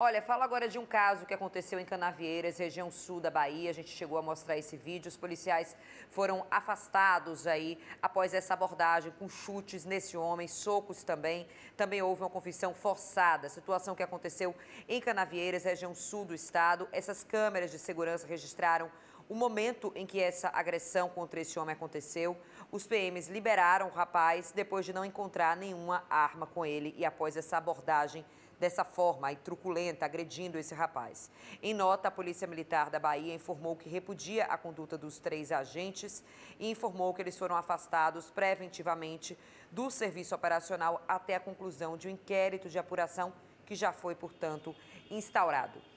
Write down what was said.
Olha, fala agora de um caso que aconteceu em Canavieiras, região sul da Bahia. A gente chegou a mostrar esse vídeo. Os policiais foram afastados aí após essa abordagem, com chutes nesse homem, socos também. Também houve uma confissão forçada. Situação que aconteceu em Canavieiras, região sul do estado. Essas câmeras de segurança registraram o momento em que essa agressão contra esse homem aconteceu. Os PMs liberaram o rapaz depois de não encontrar nenhuma arma com ele e após essa abordagem dessa forma e truculenta, agredindo esse rapaz. Em nota, a Polícia Militar da Bahia informou que repudia a conduta dos três agentes e informou que eles foram afastados preventivamente do serviço operacional até a conclusão de um inquérito de apuração que já foi, portanto, instaurado.